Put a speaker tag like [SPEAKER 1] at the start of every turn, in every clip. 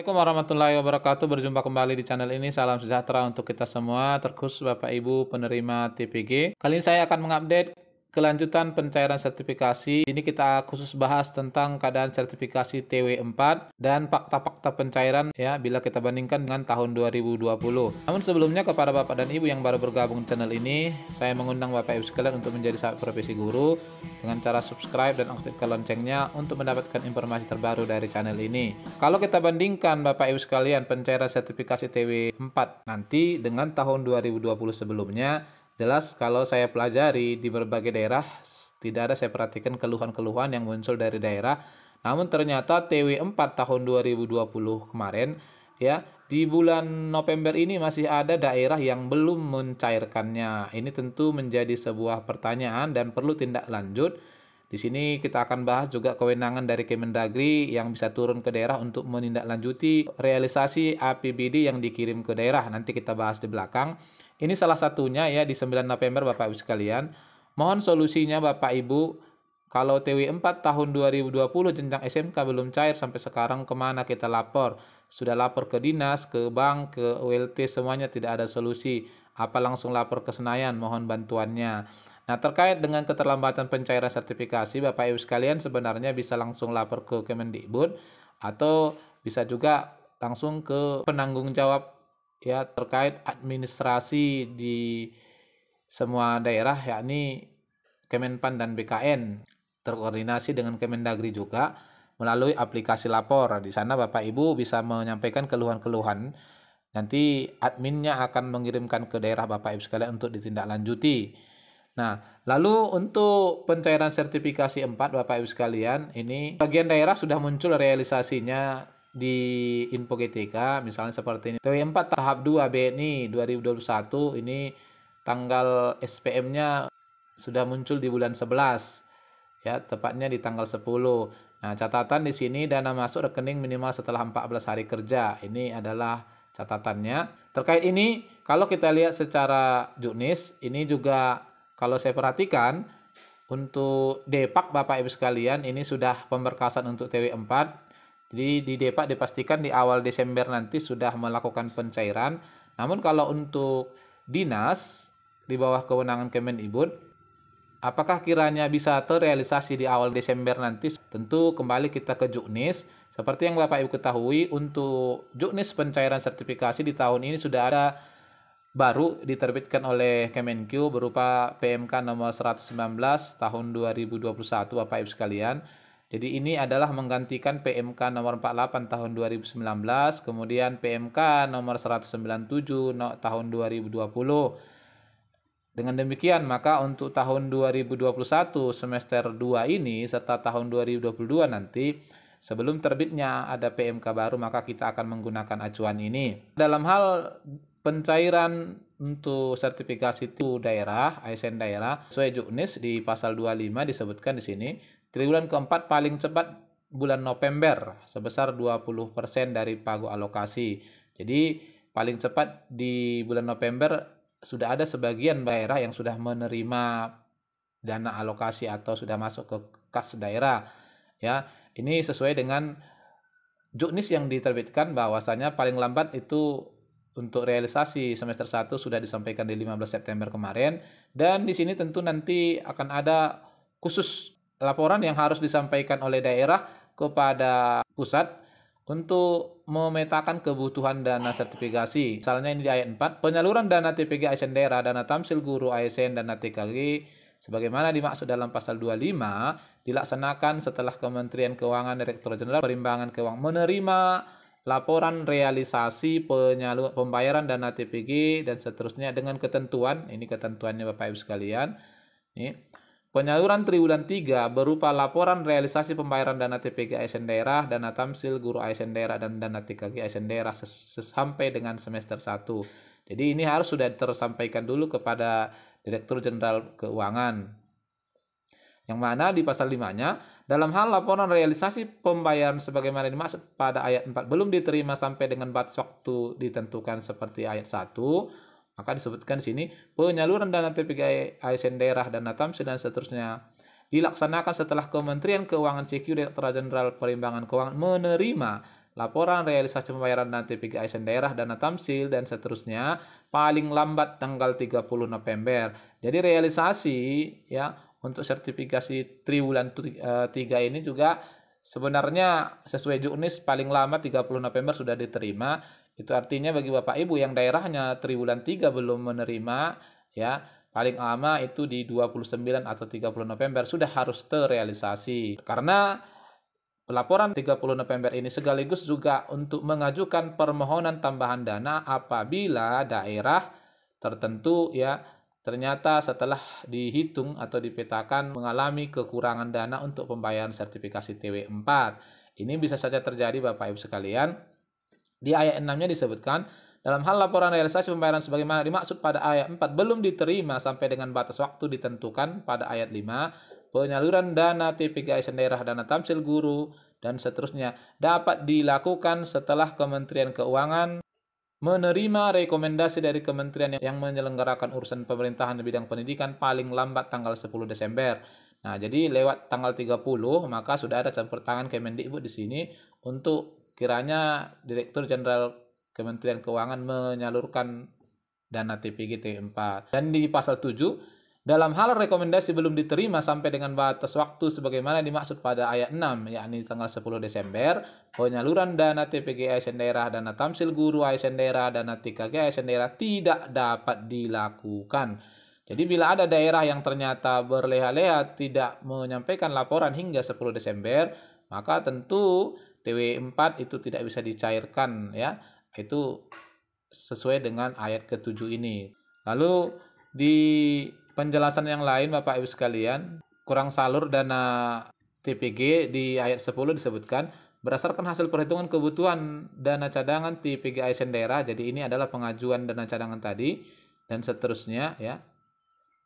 [SPEAKER 1] Assalamualaikum warahmatullahi wabarakatuh. Berjumpa kembali di channel ini. Salam sejahtera untuk kita semua, terkhusus Bapak Ibu penerima TPG. Kali ini saya akan mengupdate kelanjutan pencairan sertifikasi. Ini kita khusus bahas tentang keadaan sertifikasi TW4 dan fakta-fakta pencairan ya bila kita bandingkan dengan tahun 2020. Namun sebelumnya kepada Bapak dan Ibu yang baru bergabung channel ini, saya mengundang Bapak Ibu sekalian untuk menjadi sahabat profesi guru dengan cara subscribe dan aktifkan loncengnya untuk mendapatkan informasi terbaru dari channel ini. Kalau kita bandingkan Bapak Ibu sekalian pencairan sertifikasi TW4 nanti dengan tahun 2020 sebelumnya, Jelas kalau saya pelajari di berbagai daerah tidak ada saya perhatikan keluhan-keluhan yang muncul dari daerah. Namun ternyata TW4 tahun 2020 kemarin ya di bulan November ini masih ada daerah yang belum mencairkannya. Ini tentu menjadi sebuah pertanyaan dan perlu tindak lanjut. Di sini kita akan bahas juga kewenangan dari Kemendagri yang bisa turun ke daerah untuk menindaklanjuti realisasi APBD yang dikirim ke daerah. Nanti kita bahas di belakang. Ini salah satunya ya di 9 November Bapak Ibu sekalian. Mohon solusinya Bapak Ibu kalau TW 4 tahun 2020 jenjang SMK belum cair sampai sekarang kemana kita lapor? Sudah lapor ke dinas, ke bank, ke WLT semuanya tidak ada solusi. Apa langsung lapor ke Senayan mohon bantuannya. Nah terkait dengan keterlambatan pencairan sertifikasi Bapak Ibu sekalian sebenarnya bisa langsung lapor ke Kemendikbud atau bisa juga langsung ke penanggung jawab ya terkait administrasi di semua daerah yakni Kemenpan dan BKN terkoordinasi dengan Kemendagri juga melalui aplikasi lapor. Nah, di sana Bapak Ibu bisa menyampaikan keluhan-keluhan. Nanti adminnya akan mengirimkan ke daerah Bapak Ibu sekalian untuk ditindaklanjuti. Nah, lalu untuk pencairan sertifikasi 4 Bapak Ibu sekalian, ini bagian daerah sudah muncul realisasinya di info GTK misalnya seperti ini. TW 4 tahap 2 BNI 2021 ini tanggal SPM-nya sudah muncul di bulan 11 ya tepatnya di tanggal 10. Nah, catatan di sini dana masuk rekening minimal setelah 14 hari kerja. Ini adalah catatannya. Terkait ini kalau kita lihat secara juknis ini juga kalau saya perhatikan untuk Depak Bapak Ibu sekalian ini sudah pemberkasan untuk TW 4 jadi di Depak dipastikan di awal Desember nanti sudah melakukan pencairan. Namun kalau untuk dinas di bawah kewenangan Kemenibud, apakah kiranya bisa terrealisasi di awal Desember nanti? Tentu kembali kita ke Juknis. Seperti yang Bapak Ibu ketahui, untuk Juknis pencairan sertifikasi di tahun ini sudah ada baru diterbitkan oleh Kemenq berupa PMK nomor 119 tahun 2021 Bapak Ibu sekalian jadi ini adalah menggantikan PMK nomor 48 tahun 2019, kemudian PMK nomor 197 tahun 2020. Dengan demikian, maka untuk tahun 2021 semester 2 ini serta tahun 2022 nanti sebelum terbitnya ada PMK baru maka kita akan menggunakan acuan ini. Dalam hal pencairan untuk sertifikasi itu daerah, ASN daerah, sesuai Juknis di pasal 25 disebutkan di sini, triwulan keempat paling cepat bulan November sebesar 20% dari pagu alokasi. Jadi paling cepat di bulan November sudah ada sebagian daerah yang sudah menerima dana alokasi atau sudah masuk ke kas daerah. Ya, ini sesuai dengan Juknis yang diterbitkan bahwasanya paling lambat itu untuk realisasi semester 1 sudah disampaikan di 15 September kemarin dan di sini tentu nanti akan ada khusus laporan yang harus disampaikan oleh daerah kepada pusat untuk memetakan kebutuhan dana sertifikasi. Misalnya ini di ayat 4, penyaluran dana TPG ASN daerah, dana tamsil guru ASN, dana TKG sebagaimana dimaksud dalam pasal 25 dilaksanakan setelah Kementerian Keuangan Direktur Jenderal Perimbangan Keuangan menerima laporan realisasi penyalur pembayaran dana TPG dan seterusnya dengan ketentuan ini ketentuannya Bapak Ibu sekalian ini penyaluran triwulan 3 berupa laporan realisasi pembayaran dana TPG ASN daerah dana tamsil guru ASN daerah dan dana TKG ASN daerah sampai dengan semester 1 jadi ini harus sudah tersampaikan dulu kepada Direktur Jenderal Keuangan yang mana di pasal 5-nya, dalam hal laporan realisasi pembayaran sebagaimana dimaksud pada ayat 4 belum diterima sampai dengan batas waktu ditentukan seperti ayat 1, maka disebutkan di sini penyaluran dana TPG ASN daerah dan NATAM dan seterusnya dilaksanakan setelah Kementerian Keuangan CQ Direktorat Jenderal Perimbangan Keuangan menerima laporan realisasi pembayaran dana TPG ASN daerah, dana tamsil, dan seterusnya paling lambat tanggal 30 November. Jadi realisasi ya untuk sertifikasi triwulan eh, tiga ini juga sebenarnya sesuai juknis paling lama 30 November sudah diterima. Itu artinya bagi Bapak Ibu yang daerahnya triwulan tiga belum menerima ya, paling lama itu di 29 atau 30 November sudah harus terrealisasi. Karena Pelaporan 30 November ini sekaligus juga untuk mengajukan permohonan tambahan dana apabila daerah tertentu ya ternyata setelah dihitung atau dipetakan mengalami kekurangan dana untuk pembayaran sertifikasi TW4. Ini bisa saja terjadi Bapak Ibu sekalian. Di ayat 6-nya disebutkan, dalam hal laporan realisasi pembayaran sebagaimana dimaksud pada ayat 4 belum diterima sampai dengan batas waktu ditentukan pada ayat 5, penyaluran dana TPKI daerah dana tamsil guru dan seterusnya dapat dilakukan setelah Kementerian Keuangan menerima rekomendasi dari kementerian yang menyelenggarakan urusan pemerintahan di bidang pendidikan paling lambat tanggal 10 Desember. Nah, jadi lewat tanggal 30 maka sudah ada campur tangan Kemendikbud di sini untuk kiranya Direktur Jenderal Kementerian Keuangan menyalurkan dana TPGT 4. Dan di pasal 7 dalam hal rekomendasi belum diterima sampai dengan batas waktu sebagaimana dimaksud pada ayat 6 yakni tanggal 10 Desember penyaluran dana TPG ASN daerah dana tamsil guru ASN daerah dana TKG ASN daerah tidak dapat dilakukan jadi bila ada daerah yang ternyata berleha-leha tidak menyampaikan laporan hingga 10 Desember maka tentu TW4 e itu tidak bisa dicairkan ya itu sesuai dengan ayat ke-7 ini lalu di penjelasan yang lain Bapak Ibu sekalian, kurang salur dana TPG di ayat 10 disebutkan berdasarkan hasil perhitungan kebutuhan dana cadangan TPG ASN daerah. Jadi ini adalah pengajuan dana cadangan tadi dan seterusnya ya.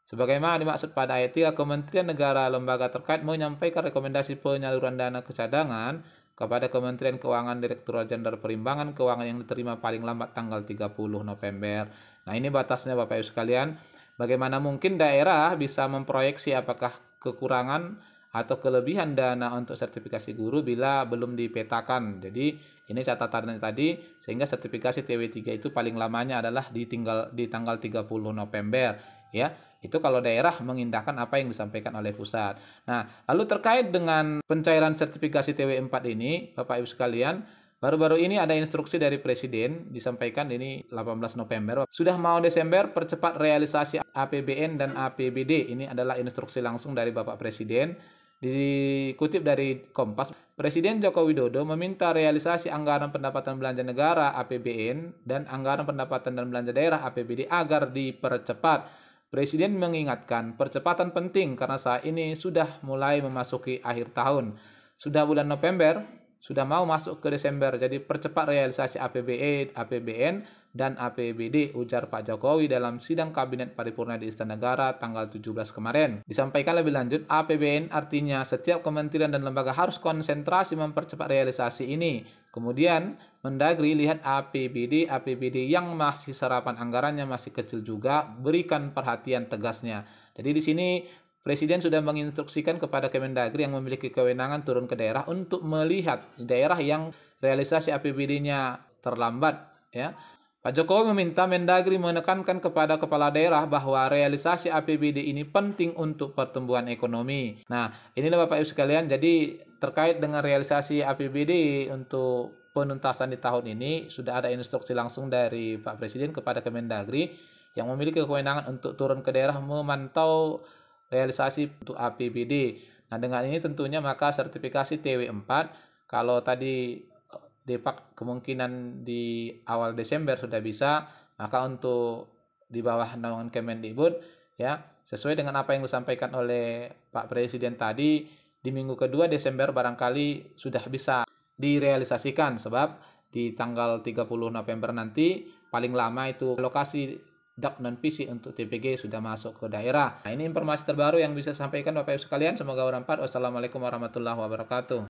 [SPEAKER 1] Sebagaimana dimaksud pada ayat 3, Kementerian Negara lembaga terkait menyampaikan rekomendasi penyaluran dana kecadangan kepada Kementerian Keuangan Direktur Jenderal Perimbangan Keuangan yang diterima paling lambat tanggal 30 November. Nah, ini batasnya Bapak Ibu sekalian. Bagaimana mungkin daerah bisa memproyeksi apakah kekurangan atau kelebihan dana untuk sertifikasi guru bila belum dipetakan. Jadi ini catatannya tadi sehingga sertifikasi TW3 itu paling lamanya adalah di tinggal di tanggal 30 November ya. Itu kalau daerah mengindahkan apa yang disampaikan oleh pusat. Nah, lalu terkait dengan pencairan sertifikasi TW4 ini Bapak Ibu sekalian Baru-baru ini ada instruksi dari Presiden disampaikan ini 18 November. Sudah mau Desember, percepat realisasi APBN dan APBD. Ini adalah instruksi langsung dari Bapak Presiden. Dikutip dari Kompas, Presiden Joko Widodo meminta realisasi anggaran pendapatan belanja negara APBN dan anggaran pendapatan dan belanja daerah APBD agar dipercepat. Presiden mengingatkan percepatan penting karena saat ini sudah mulai memasuki akhir tahun. Sudah bulan November, sudah mau masuk ke Desember. Jadi percepat realisasi APBN, e, APBN dan APBD ujar Pak Jokowi dalam sidang kabinet paripurna di Istana Negara tanggal 17 kemarin. Disampaikan lebih lanjut, APBN artinya setiap kementerian dan lembaga harus konsentrasi mempercepat realisasi ini. Kemudian, Mendagri lihat APBD, APBD yang masih serapan anggarannya masih kecil juga, berikan perhatian tegasnya. Jadi di sini Presiden sudah menginstruksikan kepada Kemendagri yang memiliki kewenangan turun ke daerah untuk melihat daerah yang realisasi APBD-nya terlambat ya. Pak Jokowi meminta Mendagri menekankan kepada kepala daerah bahwa realisasi APBD ini penting untuk pertumbuhan ekonomi. Nah, inilah Bapak Ibu sekalian, jadi terkait dengan realisasi APBD untuk penuntasan di tahun ini sudah ada instruksi langsung dari Pak Presiden kepada Kemendagri yang memiliki kewenangan untuk turun ke daerah memantau realisasi untuk APBD. Nah, dengan ini tentunya maka sertifikasi TW4 kalau tadi eh, Depak kemungkinan di awal Desember sudah bisa, maka untuk di bawah naungan Kemendikbud ya, sesuai dengan apa yang disampaikan oleh Pak Presiden tadi di minggu kedua Desember barangkali sudah bisa direalisasikan sebab di tanggal 30 November nanti paling lama itu lokasi DAP non PC untuk TPG sudah masuk ke daerah. Nah, ini informasi terbaru yang bisa sampaikan Bapak Ibu sekalian. Semoga bermanfaat. Wassalamualaikum warahmatullahi wabarakatuh.